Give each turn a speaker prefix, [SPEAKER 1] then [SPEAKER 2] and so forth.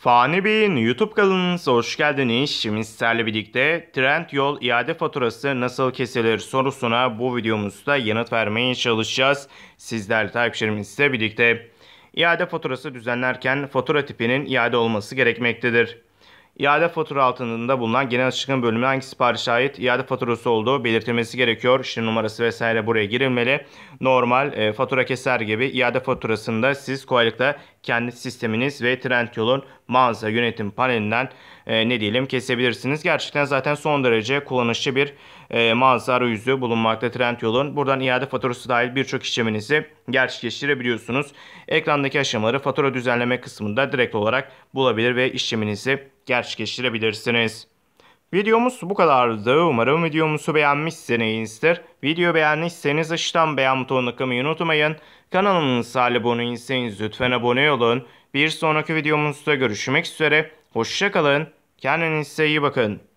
[SPEAKER 1] Fani Bey'in YouTube kanalınıza hoş geldiniz. Şimdi sizlerle birlikte trend yol iade faturası nasıl kesilir sorusuna bu videomuzda yanıt vermeye çalışacağız. Sizler takipçilerimizle birlikte. İade faturası düzenlerken fatura tipinin iade olması gerekmektedir. İade fatura altında bulunan genel açıklama bölümüne hangi siparişe ait iade faturası olduğu belirtilmesi gerekiyor. Şimdi numarası vesaire buraya girilmeli. Normal e, fatura keser gibi iade faturasında siz kolaylıkla kendi sisteminiz ve trend yolun mağaza yönetim panelinden e, ne diyelim kesebilirsiniz. Gerçekten zaten son derece kullanışlı bir e, mağaza arayüzü bulunmakta Trendyol'un. Buradan iade faturası dahil birçok işleminizi gerçekleştirebiliyorsunuz. Ekrandaki aşamaları fatura düzenleme kısmında direkt olarak bulabilir ve işleminizi gerçekleştirebilirsiniz. Videomuz bu kadardı. Umarım videomuzu beğenmişsinizdir. Video beğenmişseniz aşağıdan beğen butonuna kımayı unutmayın. Kanalımıza abone değilseniz lütfen abone olun. Bir sonraki videomuzda görüşmek üzere. Hoşçakalın. Kendinize iyi bakın.